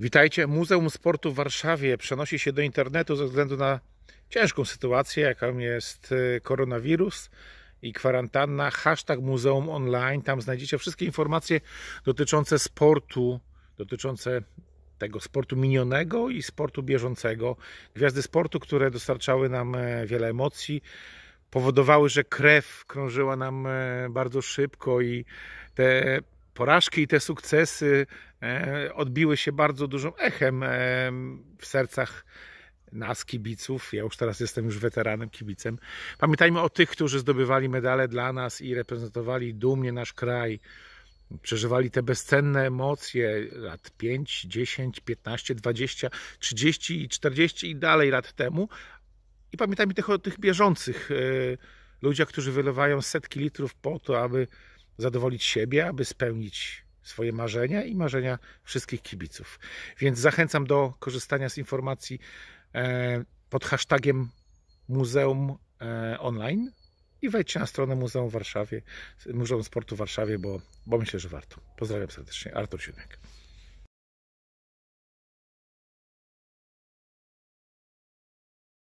Witajcie. Muzeum Sportu w Warszawie przenosi się do internetu ze względu na ciężką sytuację, jaką jest y, koronawirus i kwarantanna. Hashtag Muzeum Online. Tam znajdziecie wszystkie informacje dotyczące sportu, dotyczące tego sportu minionego i sportu bieżącego. Gwiazdy sportu, które dostarczały nam e, wiele emocji, powodowały, że krew krążyła nam e, bardzo szybko i te porażki i te sukcesy e, odbiły się bardzo dużym echem e, w sercach nas, kibiców. Ja już teraz jestem już weteranem, kibicem. Pamiętajmy o tych, którzy zdobywali medale dla nas i reprezentowali dumnie nasz kraj. Przeżywali te bezcenne emocje lat 5, 10, 15, 20, 30 i 40 i dalej lat temu. I pamiętajmy też o tych bieżących e, ludziach, którzy wylewają setki litrów po to, aby zadowolić siebie, aby spełnić swoje marzenia i marzenia wszystkich kibiców. Więc zachęcam do korzystania z informacji e, pod hashtagiem Muzeum e, Online i wejdźcie na stronę Muzeum Warszawie, Muzeum Sportu w Warszawie, bo, bo myślę, że warto. Pozdrawiam serdecznie. Artur Siódmek.